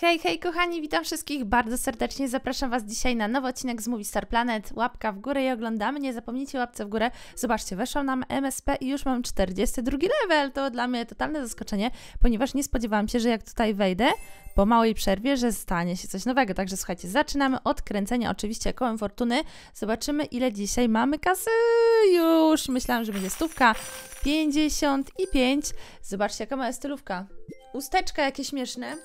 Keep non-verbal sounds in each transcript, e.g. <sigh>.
Hej, hej kochani, witam wszystkich bardzo serdecznie. Zapraszam Was dzisiaj na nowy odcinek z Movie Star Planet. Łapka w górę i oglądamy. Nie zapomnijcie łapce w górę. Zobaczcie, weszłam nam MSP i już mam 42 level. To dla mnie totalne zaskoczenie, ponieważ nie spodziewałam się, że jak tutaj wejdę po małej przerwie, że stanie się coś nowego. Także słuchajcie, zaczynamy od kręcenia oczywiście kołem fortuny. Zobaczymy ile dzisiaj mamy kasy. Już myślałam, że będzie stówka. 55. Zobaczcie jaka ma stylówka. Usteczka jakie śmieszne.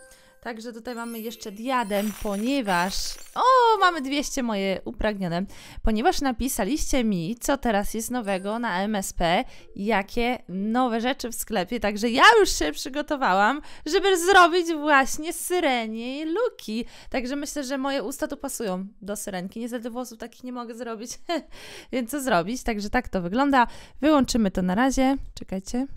Także tutaj mamy jeszcze diadem, ponieważ... O, mamy 200 moje upragnione. Ponieważ napisaliście mi, co teraz jest nowego na MSP, jakie nowe rzeczy w sklepie, także ja już się przygotowałam, żeby zrobić właśnie syrenie i luki. Także myślę, że moje usta tu pasują do syrenki. Niestety włosów takich nie mogę zrobić, <laughs> więc co zrobić? Także tak to wygląda. Wyłączymy to na razie. Czekajcie.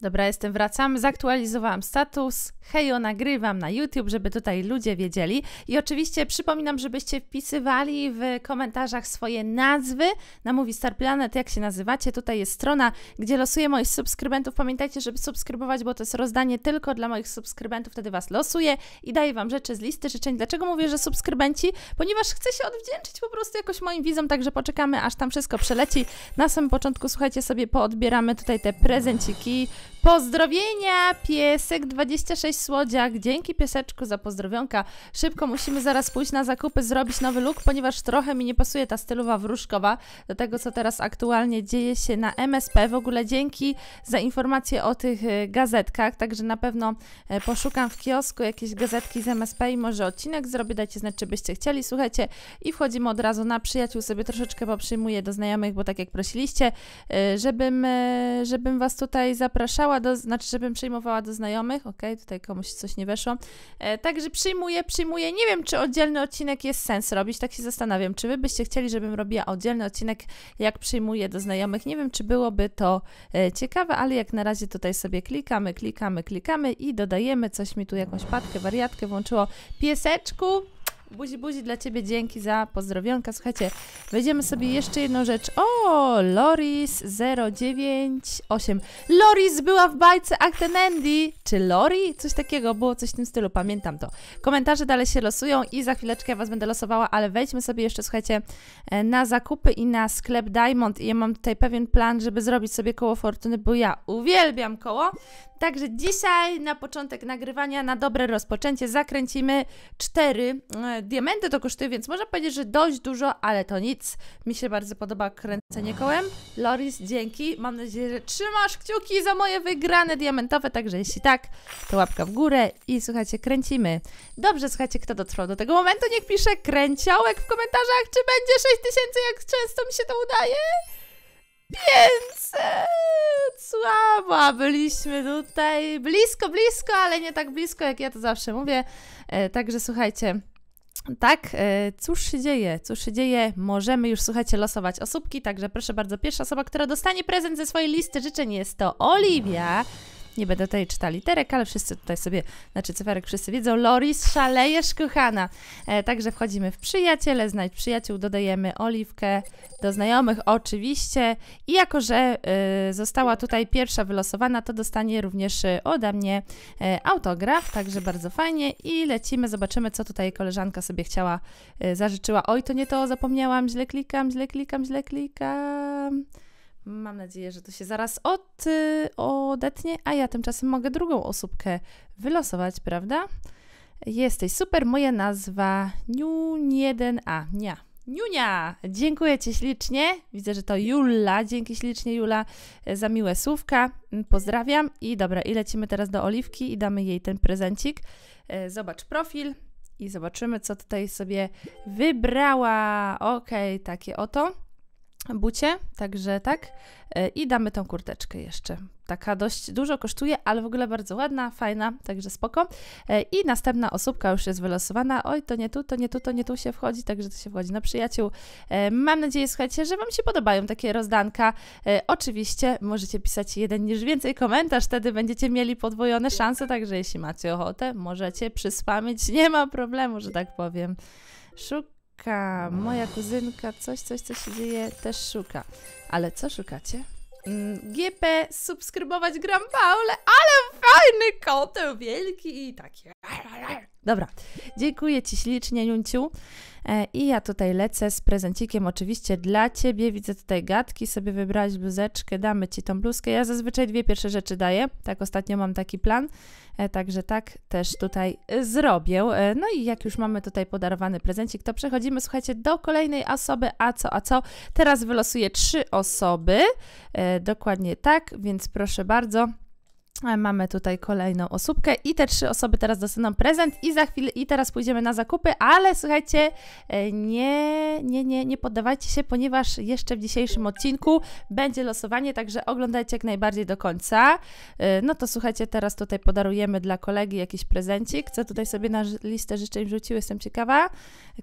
Dobra, jestem, wracam. Zaktualizowałam status. Hejo, nagrywam na YouTube, żeby tutaj ludzie wiedzieli. I oczywiście przypominam, żebyście wpisywali w komentarzach swoje nazwy na Mówi Star Planet, jak się nazywacie. Tutaj jest strona, gdzie losuję moich subskrybentów. Pamiętajcie, żeby subskrybować, bo to jest rozdanie tylko dla moich subskrybentów. Wtedy Was losuję i daję Wam rzeczy z listy życzeń. Dlaczego mówię, że subskrybenci? Ponieważ chcę się odwdzięczyć po prostu jakoś moim widzom, także poczekamy, aż tam wszystko przeleci. Na samym początku, słuchajcie, sobie poodbieramy tutaj te prezenciki Pozdrowienia, piesek 26 słodziak. Dzięki pieseczku za pozdrowionka. Szybko musimy zaraz pójść na zakupy, zrobić nowy look, ponieważ trochę mi nie pasuje ta stylowa wróżkowa do tego, co teraz aktualnie dzieje się na MSP. W ogóle dzięki za informacje o tych e, gazetkach, także na pewno e, poszukam w kiosku jakieś gazetki z MSP i może odcinek zrobię. Dajcie znać, czy byście chcieli. Słuchajcie, i wchodzimy od razu na przyjaciół, sobie troszeczkę poprzyjmuję do znajomych, bo tak jak prosiliście, e, żebym, żebym was tutaj zapraszała przyjmowała do, znaczy, żebym przyjmowała do znajomych. Okej, okay, tutaj komuś coś nie weszło. E, także przyjmuję, przyjmuję. Nie wiem, czy oddzielny odcinek jest sens robić, tak się zastanawiam. Czy wy byście chcieli, żebym robiła oddzielny odcinek, jak przyjmuję do znajomych? Nie wiem, czy byłoby to e, ciekawe, ale jak na razie tutaj sobie klikamy, klikamy, klikamy i dodajemy. Coś mi tu jakąś patkę, wariatkę włączyło. Pieseczku, Buzi, buzi dla Ciebie, dzięki za pozdrowionka. Słuchajcie, wejdziemy sobie jeszcze jedną rzecz. O, Loris098. Loris była w bajce Actenendi. Czy Lori? Coś takiego, było coś w tym stylu, pamiętam to. Komentarze dalej się losują i za chwileczkę Was będę losowała, ale wejdźmy sobie jeszcze, słuchajcie, e, na zakupy i na sklep Diamond. I ja mam tutaj pewien plan, żeby zrobić sobie koło fortuny, bo ja uwielbiam koło. Także dzisiaj na początek nagrywania, na dobre rozpoczęcie, zakręcimy cztery e, diamenty to kosztuje, więc można powiedzieć, że dość dużo, ale to nic. Mi się bardzo podoba kręcenie kołem. Loris, dzięki. Mam nadzieję, że trzymasz kciuki za moje wygrane diamentowe, także jeśli tak, to łapka w górę i słuchajcie, kręcimy. Dobrze, słuchajcie, kto dotrwał do tego momentu, niech pisze kręciołek w komentarzach, czy będzie 6000, jak często mi się to udaje. 500! Słaba! Byliśmy tutaj blisko, blisko, ale nie tak blisko, jak ja to zawsze mówię. E, także słuchajcie, tak, e, cóż się dzieje? Cóż się dzieje? Możemy już, słuchajcie, losować osóbki, także proszę bardzo, pierwsza osoba, która dostanie prezent ze swojej listy życzeń jest to Oliwia. Nie będę tutaj czytał literek, ale wszyscy tutaj sobie, znaczy cyferek wszyscy wiedzą. Loris, szalejesz kochana. E, także wchodzimy w przyjaciele, znajdź przyjaciół, dodajemy oliwkę do znajomych oczywiście. I jako, że y, została tutaj pierwsza wylosowana, to dostanie również y, ode mnie e, autograf, także bardzo fajnie. I lecimy, zobaczymy, co tutaj koleżanka sobie chciała, e, zażyczyła. Oj, to nie to, zapomniałam, źle klikam, źle klikam, źle klikam. Mam nadzieję, że to się zaraz od, y, odetnie, a ja tymczasem mogę drugą osóbkę wylosować, prawda? Jesteś super, moja nazwa Niu 1 a Nia. Niunia! Dziękuję Ci ślicznie. Widzę, że to Jula. Dzięki ślicznie, Jula, e, za miłe słówka. Mm, pozdrawiam. I dobra, i lecimy teraz do Oliwki i damy jej ten prezencik. E, zobacz profil i zobaczymy, co tutaj sobie wybrała. Okej, okay, takie oto bucie, także tak. E, I damy tą kurteczkę jeszcze. Taka dość dużo kosztuje, ale w ogóle bardzo ładna, fajna, także spoko. E, I następna osóbka już jest wylosowana. Oj, to nie tu, to nie tu, to nie tu się wchodzi, także to się wchodzi na przyjaciół. E, mam nadzieję, słuchajcie, że Wam się podobają takie rozdanka. Oczywiście możecie pisać jeden niż więcej komentarz, wtedy będziecie mieli podwojone szanse, także jeśli macie ochotę, możecie przyspamić, nie ma problemu, że tak powiem. Szuk szuka. Moja kuzynka, coś, coś, co się dzieje, też szuka. Ale co szukacie? Mm, GP, subskrybować Gram Paule, ale fajny kotel, wielki i takie. Dobra, dziękuję Ci ślicznie, Junciu. E, I ja tutaj lecę z prezencikiem oczywiście dla Ciebie. Widzę tutaj gadki, sobie wybrałaś bluzeczkę, damy Ci tą bluzkę. Ja zazwyczaj dwie pierwsze rzeczy daję, tak ostatnio mam taki plan, e, także tak też tutaj zrobię. E, no i jak już mamy tutaj podarowany prezencik, to przechodzimy, słuchajcie, do kolejnej osoby, a co, a co. Teraz wylosuję trzy osoby, dokładnie tak, więc proszę bardzo. E, mamy tutaj kolejną osóbkę i te trzy osoby teraz dostaną prezent i za chwilę i teraz pójdziemy na zakupy, ale słuchajcie, e, nie, nie, nie, nie poddawajcie się, ponieważ jeszcze w dzisiejszym odcinku będzie losowanie, także oglądajcie jak najbardziej do końca. E, no to słuchajcie, teraz tutaj podarujemy dla kolegi jakiś prezencik, co tutaj sobie na listę życzeń wrzuciły, jestem ciekawa.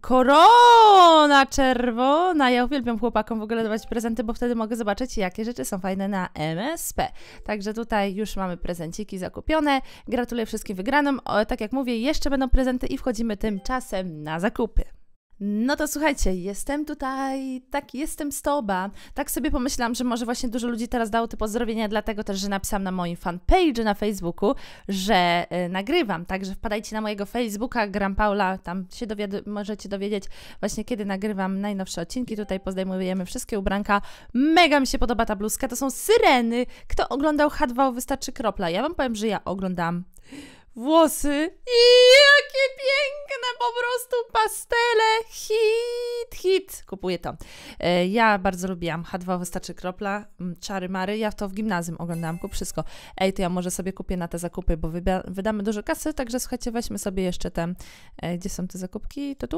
Korona czerwona! Ja uwielbiam chłopakom w ogóle dawać prezenty, bo wtedy mogę zobaczyć, jakie rzeczy są fajne na MSP. Także tutaj już mamy prezenciki zakupione. Gratuluję wszystkim wygranym. O, tak jak mówię, jeszcze będą prezenty i wchodzimy tymczasem na zakupy. No to słuchajcie, jestem tutaj, tak jestem z Toba. Tak sobie pomyślałam, że może właśnie dużo ludzi teraz dało te pozdrowienia, dlatego też, że napisałam na moim fanpage na Facebooku, że y, nagrywam. Także wpadajcie na mojego Facebooka, Gram Paula, tam się dowiad- możecie dowiedzieć właśnie, kiedy nagrywam najnowsze odcinki. Tutaj pozdejmujemy wszystkie ubranka. Mega mi się podoba ta bluzka, to są syreny. Kto oglądał H2, wystarczy kropla. Ja Wam powiem, że ja oglądam włosy. I jakie piękne po prostu pastele. Hit, hit. Kupuję to. E, ja bardzo lubiłam H2 Wystarczy Kropla, Czary Mary. Ja to w gimnazjum oglądałam, kup wszystko. Ej, to ja może sobie kupię na te zakupy, bo wydamy dużo kasy, także słuchajcie, weźmy sobie jeszcze ten... E, gdzie są te zakupki? To tu?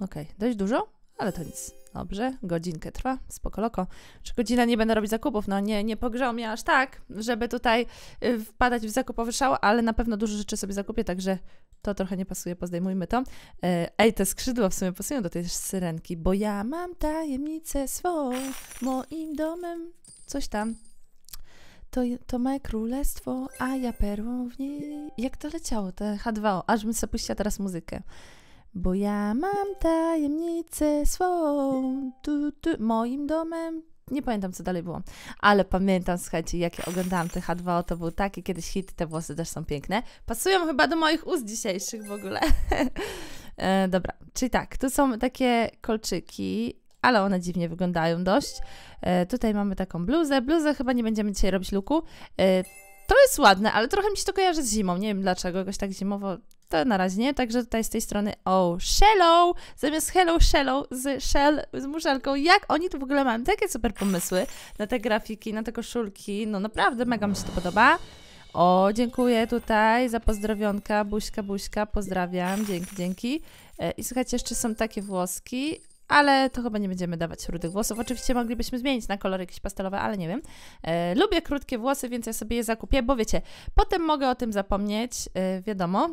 Okej, okay. dość dużo ale to nic. Dobrze, godzinkę trwa, spoko loko. Czy godzinę nie będę robić zakupów? No nie, nie pogrzał mnie aż tak, żeby tutaj y, wpadać w zakupowy szał, ale na pewno dużo rzeczy sobie zakupię, także to trochę nie pasuje, pozdejmujmy to. E, ej, te skrzydła w sumie pasują do tej syrenki, bo ja mam tajemnicę swą, moim domem, coś tam. To, to moje królestwo, a ja perłą w niej. Jak to leciało, te H2O, aż bym sobie puściła teraz muzykę. Bo ja mam tajemnicę swą. Tu, tu, moim domem. Nie pamiętam, co dalej było, ale pamiętam, słuchajcie, jak ja oglądałam te H2O, to był taki kiedyś hit, te włosy też są piękne. Pasują chyba do moich ust dzisiejszych w ogóle. <laughs> e, dobra, czyli tak, tu są takie kolczyki, ale one dziwnie wyglądają dość. E, tutaj mamy taką bluzę, bluzę chyba nie będziemy dzisiaj robić luku. E, to jest ładne, ale trochę mi się to kojarzy z zimą, nie wiem dlaczego, jakoś tak zimowo to na razie nie, także tutaj z tej strony o, oh, Shello, zamiast Hello Shello z Shell, z muszelką, jak oni tu w ogóle mają takie super pomysły na te grafiki, na te koszulki, no naprawdę mega mi się to podoba. O, dziękuję tutaj za pozdrowionka, buźka, buźka, pozdrawiam, dzięki, dzięki. E, I słuchajcie, jeszcze są takie włoski, ale to chyba nie będziemy dawać rudych włosów. Oczywiście moglibyśmy zmienić na kolor jakieś pastelowe, ale nie wiem. E, lubię krótkie włosy, więc ja sobie je zakupię, bo wiecie, potem mogę o tym zapomnieć, e, wiadomo.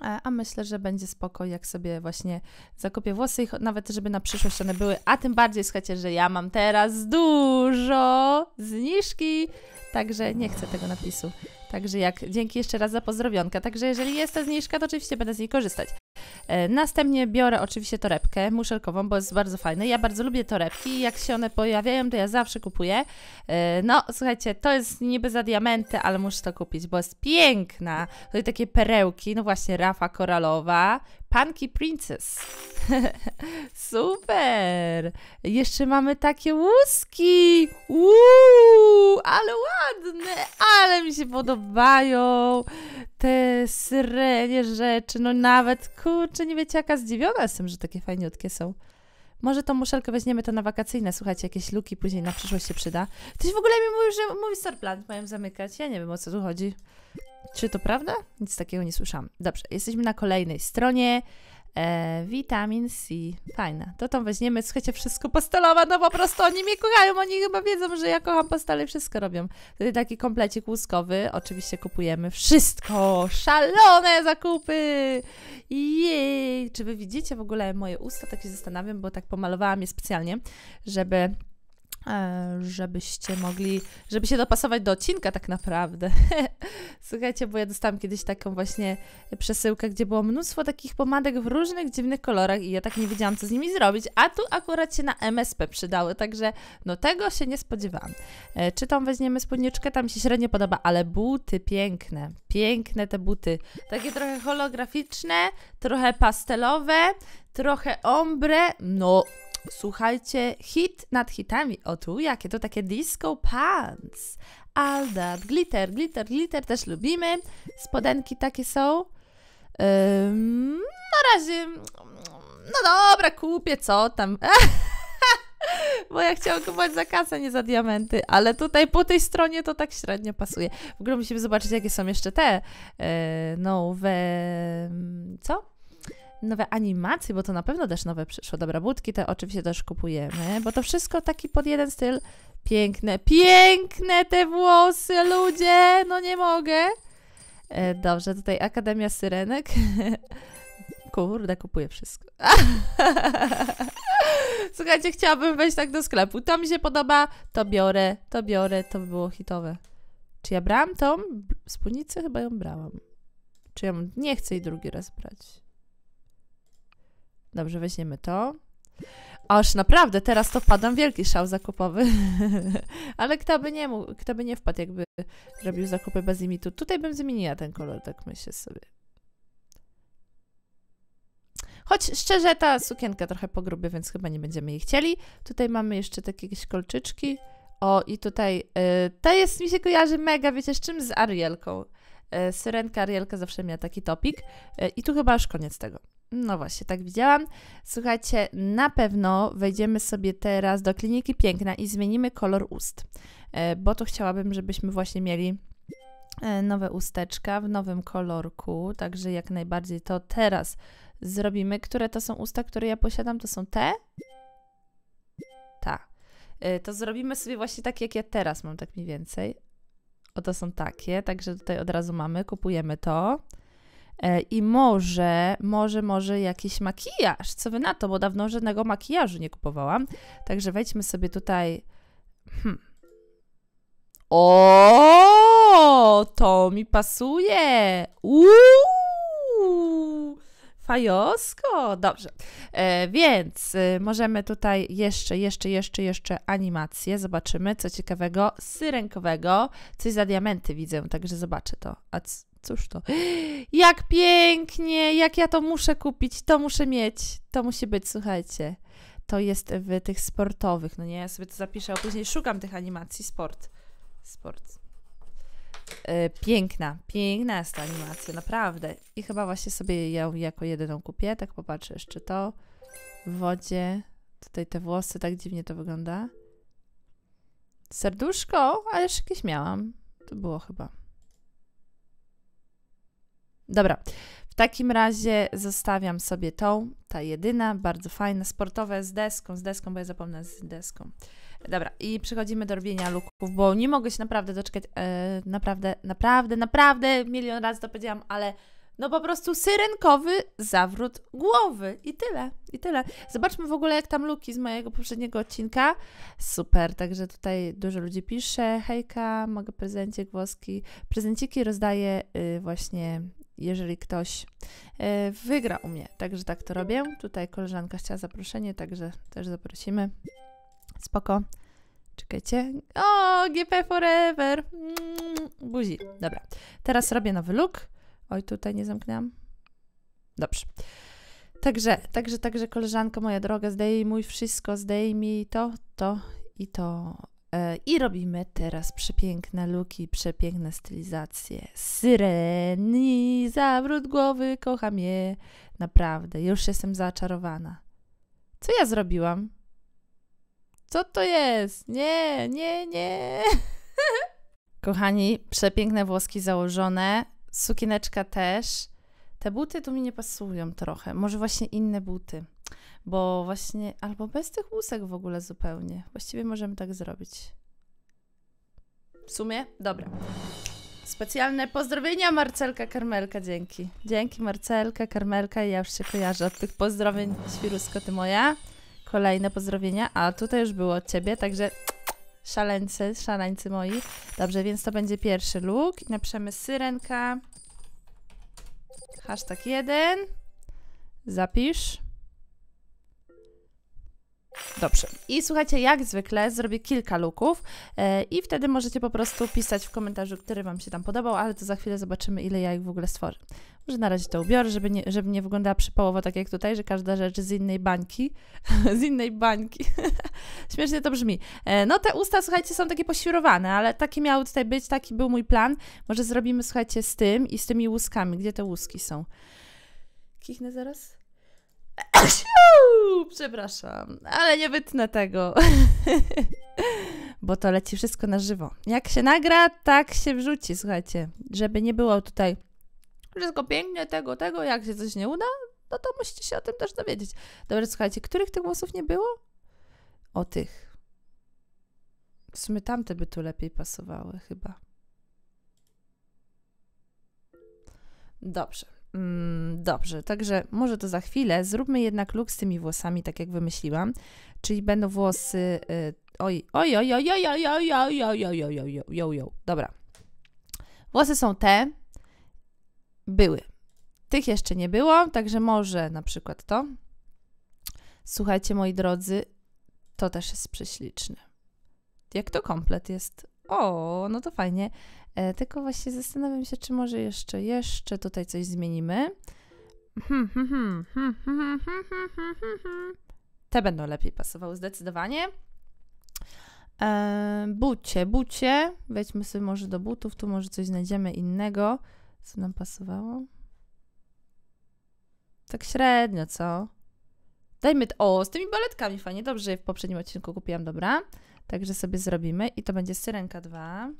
E, a myślę, że będzie spoko, jak sobie właśnie zakopię włosy, nawet żeby na przyszłość one były. A tym bardziej, słuchajcie, że ja mam teraz dużo zniżki, także nie chcę tego napisu. Także jak, dzięki jeszcze raz za pozdrowionka. Także jeżeli jest ta zniżka, to oczywiście będę z niej korzystać. E, następnie biorę oczywiście torebkę muszelkową, bo jest bardzo fajne. Ja bardzo lubię torebki i jak się one pojawiają, to ja zawsze kupuję. E, no, słuchajcie, to jest niby za diamenty, ale muszę to kupić, bo jest piękna. To takie perełki, no właśnie rafa koralowa, Panki Princess. <laughs> Super! Jeszcze mamy takie łuski! Uuu, ale ładne! Ale mi się podobają te syrenie rzeczy. No nawet, kurczę, nie wiecie jaka zdziwiona jestem, że takie fajniutkie są. Może tą muszelkę weźmiemy to na wakacyjne, słuchajcie, jakieś luki później na przyszłość się przyda. Ktoś w ogóle mi mówił, że mówi Storplant mają zamykać. Ja nie wiem, o co tu chodzi. Czy to prawda? Nic takiego nie słyszałam. Dobrze, jesteśmy na kolejnej stronie. E, witamin C. Fajne. To tam weźmiemy. Słuchajcie, wszystko postalowe, no po prostu oni mnie kochają. Oni chyba wiedzą, że ja kocham postale i wszystko robią. Tutaj taki komplecik łuskowy. Oczywiście kupujemy wszystko. Szalone zakupy! Jej! Czy wy widzicie w ogóle moje usta? Tak się zastanawiam, bo tak pomalowałam je specjalnie, żeby E, żebyście mogli, żeby się dopasować do odcinka tak naprawdę. <laughs> Słuchajcie, bo ja dostałam kiedyś taką właśnie przesyłkę, gdzie było mnóstwo takich pomadek w różnych dziwnych kolorach i ja tak nie wiedziałam, co z nimi zrobić, a tu akurat się na MSP przydały, także no tego się nie spodziewałam. E, czy tą weźmiemy spódniczkę? Tam się średnio podoba, ale buty piękne, piękne te buty. Takie trochę holograficzne, trochę pastelowe, trochę ombre, no słuchajcie, hit nad hitami. O tu, jakie to takie disco pants. All that, glitter, glitter, glitter też lubimy. Spodenki takie są. na razie, no dobra, kupię, co tam. <laughs> Bo ja chciałam kupować za kasę, nie za diamenty, ale tutaj po tej stronie to tak średnio pasuje. W ogóle musimy zobaczyć, jakie są jeszcze te yy, nowe... co? nowe animacje, bo to na pewno też nowe przyszło. Dobra, budki te oczywiście też kupujemy, bo to wszystko taki pod jeden styl. Piękne, piękne te włosy, ludzie! No nie mogę! E, dobrze, tutaj Akademia Syrenek. <laughs> Kurde, kupuję wszystko. <laughs> Słuchajcie, chciałabym wejść tak do sklepu. To mi się podoba, to biorę, to biorę, to by było hitowe. Czy ja brałam tą spódnicę? Chyba ją brałam. Czy ja nie chcę jej drugi raz brać? Dobrze, weźmiemy to. Oż naprawdę, teraz to padam wielki szał zakupowy. <laughs> Ale kto by, nie mógł, kto by nie wpadł, jakby robił zakupy bez limitu. Tutaj bym zmieniła ten kolor, tak myślę sobie. Choć szczerze, ta sukienka trochę pogruby, więc chyba nie będziemy jej chcieli. Tutaj mamy jeszcze takie jakieś kolczyczki. O, i tutaj y, ta jest, mi się kojarzy mega, wiecie, z czym? Z Arielką. Y, syrenka Arielka zawsze miała taki topik. Y, I tu chyba już koniec tego. No właśnie, tak widziałam. Słuchajcie, na pewno wejdziemy sobie teraz do Kliniki Piękna i zmienimy kolor ust, e, bo to chciałabym, żebyśmy właśnie mieli e, nowe usteczka w nowym kolorku, także jak najbardziej to teraz zrobimy. Które to są usta, które ja posiadam? To są te? Ta. E, to zrobimy sobie właśnie takie, jak ja teraz mam, tak mniej więcej. Oto są takie, także tutaj od razu mamy, kupujemy to. E, i może, może, może jakiś makijaż. Co wy na to, bo dawno żadnego makijażu nie kupowałam. Także wejdźmy sobie tutaj. Hmm. O, to mi pasuje. Uuu, fajosko. Dobrze. E, więc y, możemy tutaj jeszcze, jeszcze, jeszcze, jeszcze animację. Zobaczymy, co ciekawego. Syrenkowego. Coś za diamenty widzę, także zobaczę to. A cóż to. Jak pięknie, jak ja to muszę kupić, to muszę mieć, to musi być, słuchajcie. To jest w tych sportowych, no nie, ja sobie to zapiszę, a później szukam tych animacji, sport. Sport. Yy, piękna, piękna jest ta animacja, naprawdę. I chyba właśnie sobie ją jako jedyną kupię, tak popatrzę jeszcze to. W wodzie, tutaj te włosy, tak dziwnie to wygląda. Serduszko, ale już jakieś miałam. To było chyba. Dobra, w takim razie zostawiam sobie tą, ta jedyna, bardzo fajna, sportowe z deską, z deską, bo ja zapomnę z deską. Dobra, i przechodzimy do robienia luków, bo nie mogę się naprawdę doczekać, e, naprawdę, naprawdę, naprawdę, milion razy to powiedziałam, ale no po prostu syrenkowy zawrót głowy i tyle, i tyle. Zobaczmy w ogóle jak tam luki z mojego poprzedniego odcinka. Super, także tutaj dużo ludzi pisze, hejka, mogę prezencie, włoski. Prezenciki rozdaję y, właśnie jeżeli ktoś e, wygra u mnie. Także tak to robię. Tutaj koleżanka chciała zaproszenie, także też zaprosimy. Spoko. Czekajcie. O, GP Forever! Buzi. Dobra. Teraz robię nowy look. Oj, tutaj nie zamknęłam. Dobrze. Także, także, także koleżanko moja droga, zdejmuj wszystko, zdejmij to, to i to. E, I robimy teraz przepiękne luki, przepiękne stylizacje. Syreni, zawrót głowy, kocham je. Naprawdę, już jestem zaczarowana. Co ja zrobiłam? Co to jest? Nie, nie, nie. <laughs> Kochani, przepiękne włoski założone, sukieneczka też. Te buty tu mi nie pasują trochę. Może właśnie inne buty. Bo właśnie, albo bez tych łusek w ogóle zupełnie. Właściwie możemy tak zrobić. W sumie? Dobra. Specjalne pozdrowienia Marcelka, Karmelka, dzięki. Dzięki Marcelka, Karmelka, i ja już się kojarzę od tych pozdrowień, Świrusko, ty moja. Kolejne pozdrowienia, a tutaj już było od ciebie, także szaleńcy, szaleńcy moi. Dobrze, więc to będzie pierwszy luk i napiszemy syrenka, hashtag jeden, zapisz. Dobrze. I słuchajcie, jak zwykle zrobię kilka luków yy, i wtedy możecie po prostu pisać w komentarzu, który Wam się tam podobał, ale to za chwilę zobaczymy, ile ja ich w ogóle stworzę. Może na razie to ubiorę, żeby nie, żeby nie wyglądała przypałowo tak jak tutaj, że każda rzecz z innej bańki. <laughs> z innej bańki. <laughs> Śmiesznie to brzmi. E, no te usta, słuchajcie, są takie poświrowane, ale takie miały tutaj być, taki był mój plan. Może zrobimy, słuchajcie, z tym i z tymi łuskami. Gdzie te łuski są? Kichnę zaraz. Przepraszam, ale nie wytnę tego. <laughs> Bo to leci wszystko na żywo. Jak się nagra, tak się wrzuci, słuchajcie. Żeby nie było tutaj wszystko pięknie, tego, tego, jak się coś nie uda, no to musicie się o tym też dowiedzieć. Dobrze, słuchajcie, których tych głosów nie było? O tych. W sumie tamte by tu lepiej pasowały chyba. Dobrze. Dobrze, także może to za chwilę. Zróbmy jednak luk z tymi włosami, tak jak wymyśliłam. Czyli będą włosy. Oj, oj, oj, oj, oj, oj, oj, oj, oj, oj, oj, oj, oj, oj, Dobra. Włosy są te. Były. Tych jeszcze nie było, także może na przykład to. Słuchajcie, moi drodzy, to też jest prześliczne. Jak to komplet jest? O, no to fajnie. E, tylko właśnie zastanawiam się, czy może jeszcze, jeszcze tutaj coś zmienimy. Te będą lepiej pasowały zdecydowanie. E, bucie, bucie. Wejdźmy sobie może do butów. Tu może coś znajdziemy innego, co nam pasowało. Tak średnio, co? Dajmy. O, z tymi baletkami fajnie. Dobrze, je w poprzednim odcinku kupiłam, dobra. Także sobie zrobimy i to będzie syrenka 2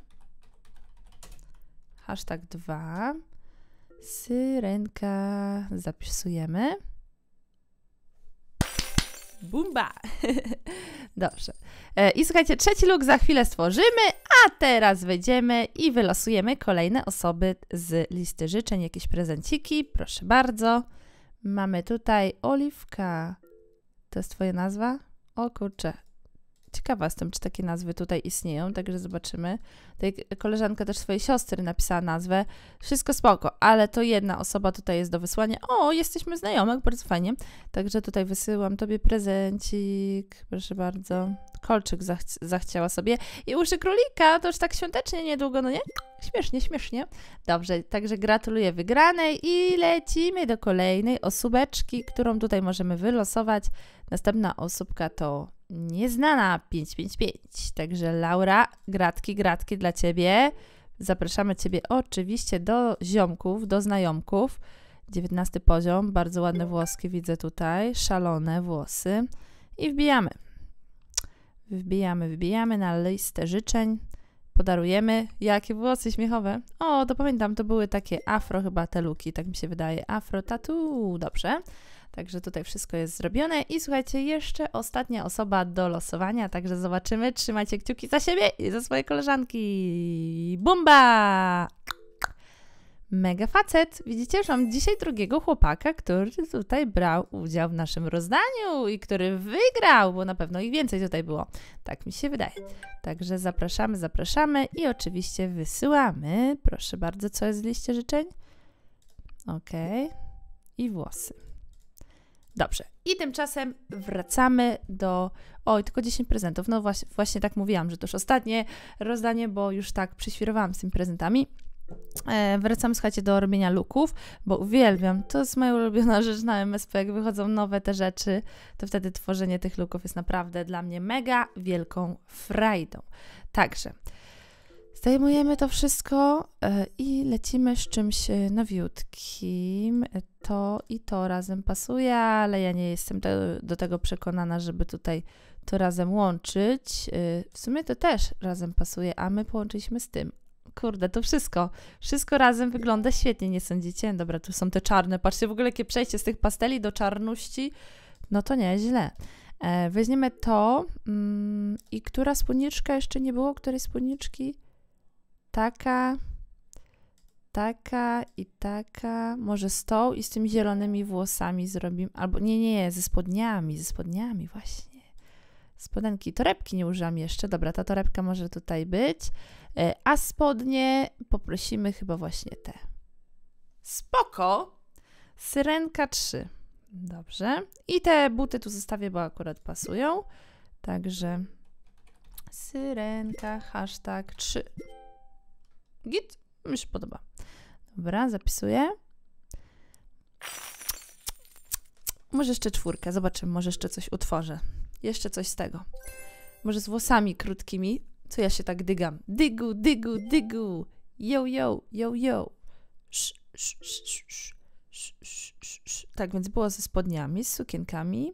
aż tak dwa. Syrenka zapisujemy. Bumba! <laughs> Dobrze. E, I słuchajcie, trzeci luk za chwilę stworzymy, a teraz wejdziemy i wylosujemy kolejne osoby z listy życzeń, jakieś prezenciki. Proszę bardzo. Mamy tutaj Oliwka. To jest twoja nazwa? O kurczę, ciekawa jestem, czy takie nazwy tutaj istnieją, także zobaczymy. Tutaj koleżanka też swojej siostry napisała nazwę. Wszystko spoko, ale to jedna osoba tutaj jest do wysłania. O, jesteśmy znajomych, bardzo fajnie. Także tutaj wysyłam Tobie prezencik, proszę bardzo kolczyk zach zachciała sobie i uszy królika, to już tak świątecznie niedługo, no nie? Śmiesznie, śmiesznie. Dobrze, także gratuluję wygranej i lecimy do kolejnej osóbeczki, którą tutaj możemy wylosować. Następna osóbka to nieznana 555. Także Laura, gratki, gratki dla Ciebie. Zapraszamy Ciebie oczywiście do ziomków, do znajomków. 19 poziom, bardzo ładne włoski widzę tutaj, szalone włosy. I wbijamy. Wbijamy, wbijamy na listę życzeń. Podarujemy. Jakie włosy śmiechowe. O, to pamiętam, to były takie afro chyba te luki, tak mi się wydaje. Afro tatu, dobrze. Także tutaj wszystko jest zrobione. I słuchajcie, jeszcze ostatnia osoba do losowania, także zobaczymy. Trzymajcie kciuki za siebie i za swoje koleżanki. Bumba! mega facet. Widzicie, że mam dzisiaj drugiego chłopaka, który tutaj brał udział w naszym rozdaniu i który wygrał, bo na pewno ich więcej tutaj było. Tak mi się wydaje. Także zapraszamy, zapraszamy i oczywiście wysyłamy. Proszę bardzo, co jest w liście życzeń? Ok. I włosy. Dobrze. I tymczasem wracamy do. Oj, tylko 10 prezentów. No właśnie, właśnie tak mówiłam, że to już ostatnie rozdanie, bo już tak przyświrowałam z tymi prezentami. E, wracam, słuchajcie, do robienia luków, bo uwielbiam, to jest moja ulubiona rzecz na MSP, jak wychodzą nowe te rzeczy, to wtedy tworzenie tych luków jest naprawdę dla mnie mega wielką frajdą. Także zdejmujemy to wszystko e, i lecimy z czymś e, nowiutkim. E, to i to razem pasuje, ale ja nie jestem do, do tego przekonana, żeby tutaj to razem łączyć. W sumie to też razem pasuje, a my połączyliśmy z tym, kurde, to wszystko. Wszystko razem wygląda świetnie, nie sądzicie? Dobra, tu są te czarne. Patrzcie, w ogóle jakie przejście z tych pasteli do czarności. No to nie, źle. E, weźmiemy to. Mm, I która spódniczka jeszcze nie było? Której spódniczki? Taka, taka i taka. Może z tą i z tymi zielonymi włosami zrobimy. Albo nie, nie, ze spodniami, ze spodniami właśnie spodenki, torebki nie użyłam jeszcze. Dobra, ta torebka może tutaj być. E, a spodnie poprosimy chyba właśnie te. Spoko! Syrenka 3. Dobrze. I te buty tu zostawię, bo akurat pasują. Także syrenka, hashtag 3. Git? Mi się podoba. Dobra, zapisuję. Może jeszcze czwórkę, zobaczymy, może jeszcze coś utworzę. Jeszcze coś z tego. Może z włosami krótkimi? Co ja się tak dygam? Dygu, dygu, dygu. Yo, yo, yo, yo. Sz, sz, sz, sz. Tak więc było ze spodniami, z sukienkami.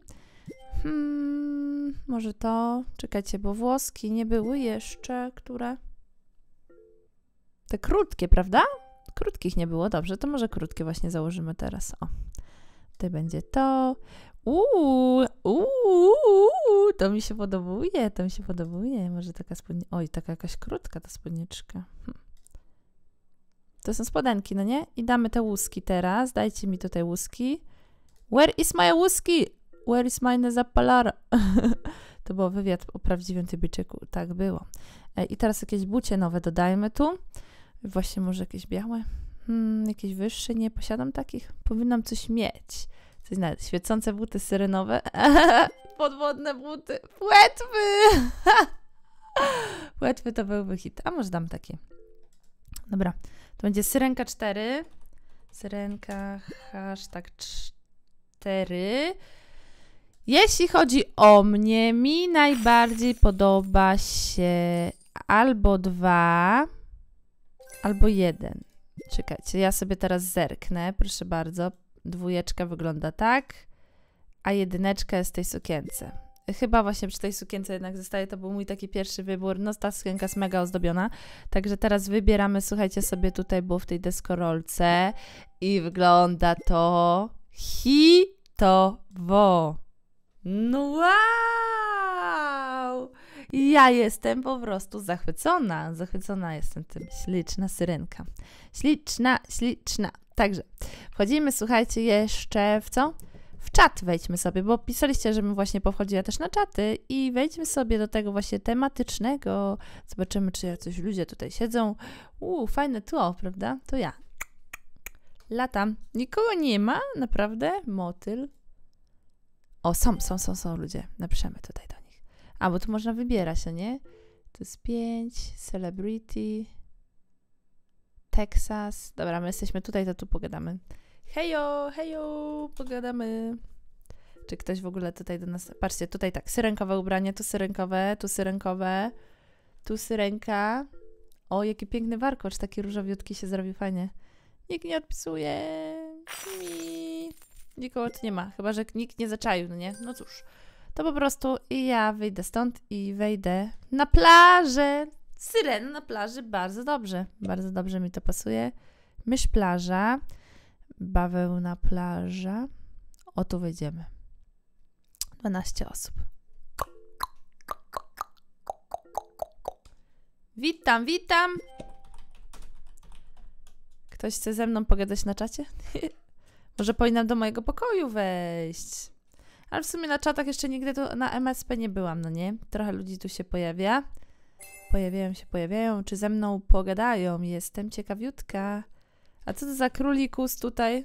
Hmm, może to. Czekajcie, bo włoski nie były jeszcze, które. Te krótkie, prawda? Krótkich nie było, dobrze, to może krótkie właśnie założymy teraz. O, tutaj będzie to. Uuu, uuu, to mi się podobuje, to mi się podobuje. Może taka spódniczka, oj, taka jakaś krótka ta spódniczka. Hm. To są spodenki, no nie? I damy te łuski teraz, dajcie mi tutaj łuski. Where is my łuski? Where is my zapalara? <laughs> to był wywiad o prawdziwym Tybiczeku, tak było. E, I teraz jakieś bucie nowe dodajmy tu. Właśnie może jakieś białe? Hmm, jakieś wyższe, nie posiadam takich. Powinnam coś mieć. Coś nawet. Świecące buty syrenowe. <laughs> Podwodne buty. Płetwy! <laughs> Płetwy to byłby hit. A może dam takie. Dobra. To będzie syrenka 4. Syrenka hashtag 4. Jeśli chodzi o mnie, mi najbardziej podoba się albo dwa, albo jeden. Czekajcie, ja sobie teraz zerknę, proszę bardzo dwójeczka wygląda tak, a jedyneczka jest tej sukience. Chyba właśnie przy tej sukience jednak zostaje, to był mój taki pierwszy wybór. No ta sukienka jest mega ozdobiona. Także teraz wybieramy, słuchajcie sobie tutaj, było w tej deskorolce i wygląda to hitowo. No wow! Ja jestem po prostu zachwycona. Zachwycona jestem tym. Śliczna syrenka. Śliczna, śliczna. Także wchodzimy, słuchajcie, jeszcze w co? W czat wejdźmy sobie, bo pisaliście, żebym właśnie powchodziła też na czaty i wejdźmy sobie do tego właśnie tematycznego. Zobaczymy, czy coś ludzie tutaj siedzą. Uuu, fajne tło, prawda? To ja. Latam. Nikogo nie ma, naprawdę? Motyl. O, są, są, są, są ludzie. Napiszemy tutaj do nich. A, bo tu można wybierać, no nie? To jest 5, celebrity. Teksas. Dobra, my jesteśmy tutaj, to tu pogadamy. Hejo, hejo, pogadamy. Czy ktoś w ogóle tutaj do nas... Patrzcie, tutaj tak, syrenkowe ubranie, tu syrenkowe, tu syrenkowe, tu syrenka. O, jaki piękny warkocz, taki różowiutki się zrobił, fajnie. Nikt nie odpisuje. Mi. Nikogo tu nie ma, chyba że nikt nie zaczaił, no nie? No cóż. To po prostu i ja wyjdę stąd i wejdę na plażę. Syren na plaży bardzo dobrze. Bardzo dobrze mi to pasuje. Mysz plaża, bawełna plaża. O tu wejdziemy. 12 osób. Witam, witam. Ktoś chce ze mną pogadać na czacie? <laughs> Może powinnam do mojego pokoju wejść. Ale w sumie na czatach jeszcze nigdy tu na MSP nie byłam, no nie? Trochę ludzi tu się pojawia pojawiają się, pojawiają, czy ze mną pogadają. Jestem ciekawiutka. A co to za królikus tutaj?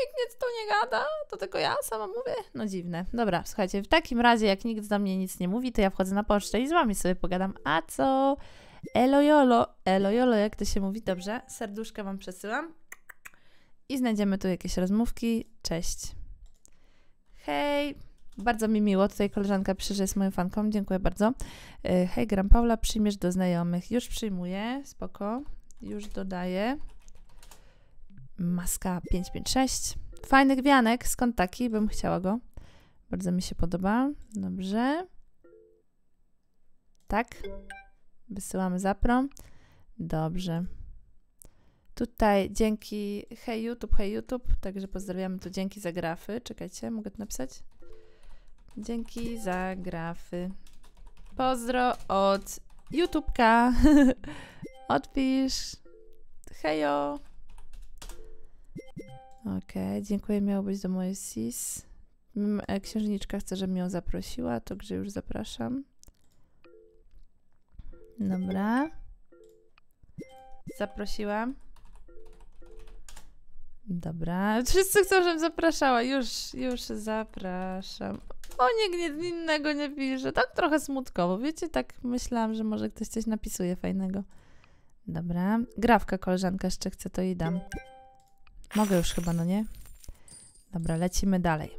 Nikt nic tu nie gada, to tylko ja sama mówię. No dziwne. Dobra, słuchajcie, w takim razie jak nikt do mnie nic nie mówi, to ja wchodzę na pocztę i z wami sobie pogadam. A co? Elojolo, elojolo, jak to się mówi, dobrze? Serduszka wam przesyłam. I znajdziemy tu jakieś rozmówki. Cześć. Hej! Bardzo mi miło, tutaj koleżanka pisze, że jest moją fanką, dziękuję bardzo. E, hej, Gram Paula, przyjmiesz do znajomych. Już przyjmuję, spoko, już dodaję. Maska 556. Fajny gwianek, skąd taki? Bym chciała go. Bardzo mi się podoba. Dobrze. Tak. Wysyłamy zaprom. Dobrze. Tutaj dzięki Hey YouTube, Hey YouTube, także pozdrawiamy tu dzięki za grafy. Czekajcie, mogę to napisać? Dzięki za grafy. Pozdro od YouTubeka. <laughs> Odpisz. Hejo. Okej, okay, dziękuję. Miało być do mojej sis. E, księżniczka chce, żebym ją zaprosiła, to już zapraszam. Dobra. Zaprosiłam. Dobra, wszyscy chcą, żebym zapraszała. Już, już zapraszam. O, no, nikt nic innego nie pisze. Tak trochę smutkowo, wiecie? Tak myślałam, że może ktoś coś napisuje fajnego. Dobra. Grawka koleżanka jeszcze chce, to jej dam. Mogę już chyba, no nie? Dobra, lecimy dalej.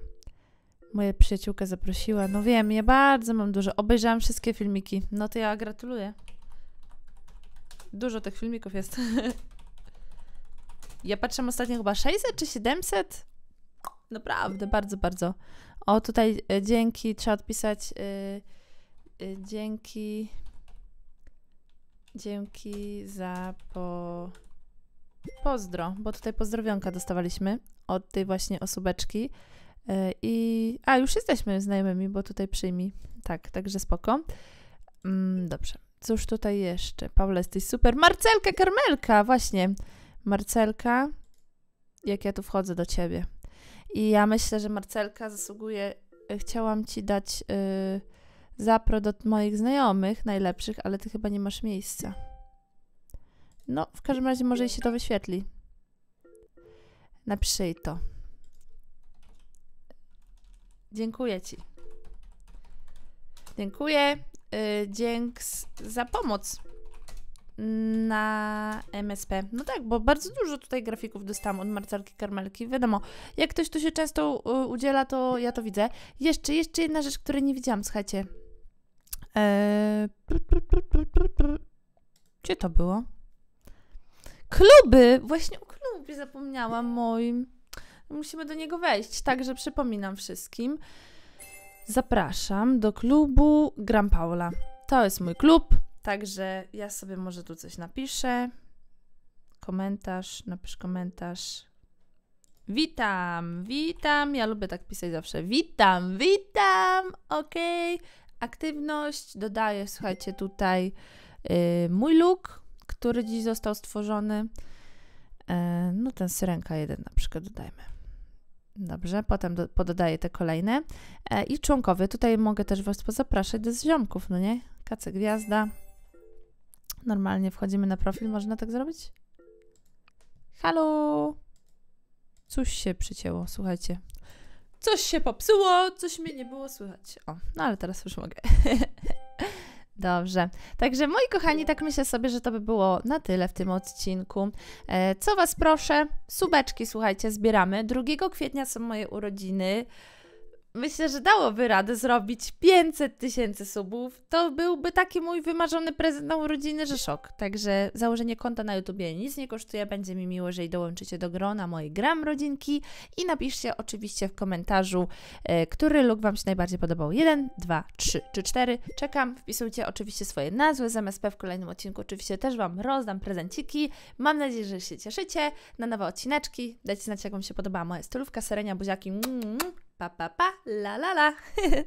Moja przyjaciółka zaprosiła. No wiem, ja bardzo mam dużo. Obejrzałam wszystkie filmiki. No to ja gratuluję. Dużo tych filmików jest. <laughs> ja patrzę ostatnio chyba 600 czy 700? Naprawdę, bardzo, bardzo. O, tutaj e, dzięki, trzeba odpisać e, e, dzięki dzięki za po... pozdro, bo tutaj pozdrowionka dostawaliśmy od tej właśnie osóbeczki. I... A, już jesteśmy znajomymi, bo tutaj przyjmij. Tak, także spoko. Mm, dobrze. Cóż tutaj jeszcze? Paula, jesteś super. Marcelka, Karmelka, właśnie. Marcelka, jak ja tu wchodzę do ciebie. I ja myślę, że Marcelka zasługuje. Y, chciałam ci dać y, zapro do moich znajomych najlepszych, ale ty chyba nie masz miejsca. No, w każdym razie może jej się to wyświetli. Napisz jej to. Dziękuję ci. Dziękuję. Y, dzięks za pomoc na MSP. No tak, bo bardzo dużo tutaj grafików dostałam od marcarki Karmelki. Wiadomo, jak ktoś tu się często y, udziela, to ja to widzę. Jeszcze, jeszcze jedna rzecz, której nie widziałam, słuchajcie. Eee... Gdzie to było? Kluby! Właśnie o klubie zapomniałam moim. Musimy do niego wejść, także przypominam wszystkim. Zapraszam do klubu Gram Paula. To jest mój klub. Także ja sobie może tu coś napiszę. Komentarz, napisz komentarz. Witam, witam. Ja lubię tak pisać zawsze. Witam, witam. Ok. Aktywność. Dodaję, słuchajcie, tutaj yy, mój look, który dziś został stworzony. Yy, no ten syrenka jeden na przykład dodajmy. Dobrze, potem do, pododaję te kolejne. E, I członkowie, tutaj mogę też Was pozapraszać do ziomków, no nie? Kace Gwiazda, Normalnie wchodzimy na profil, można tak zrobić? Halo! Coś się przycięło, słuchajcie. Coś się popsuło, coś mnie nie było słychać. O, no ale teraz już mogę. <laughs> Dobrze. Także moi kochani, tak myślę sobie, że to by było na tyle w tym odcinku. E, co Was proszę? Subeczki, słuchajcie, zbieramy. 2 kwietnia są moje urodziny myślę, że dałoby radę zrobić 500 tysięcy subów. To byłby taki mój wymarzony prezent na urodziny, że szok. Także założenie konta na YouTubie nic nie kosztuje. Będzie mi miło, jeżeli dołączycie do grona mojej gram rodzinki i napiszcie oczywiście w komentarzu, e, który look Wam się najbardziej podobał. 1, 2, 3 czy 4. Czekam. Wpisujcie oczywiście swoje nazwy z MSP w kolejnym odcinku. Oczywiście też Wam rozdam prezenciki. Mam nadzieję, że się cieszycie na nowe odcineczki. Dajcie znać, jak Wam się podobała moja stylówka, serenia, buziaki. pa pa pa la la la <laughs>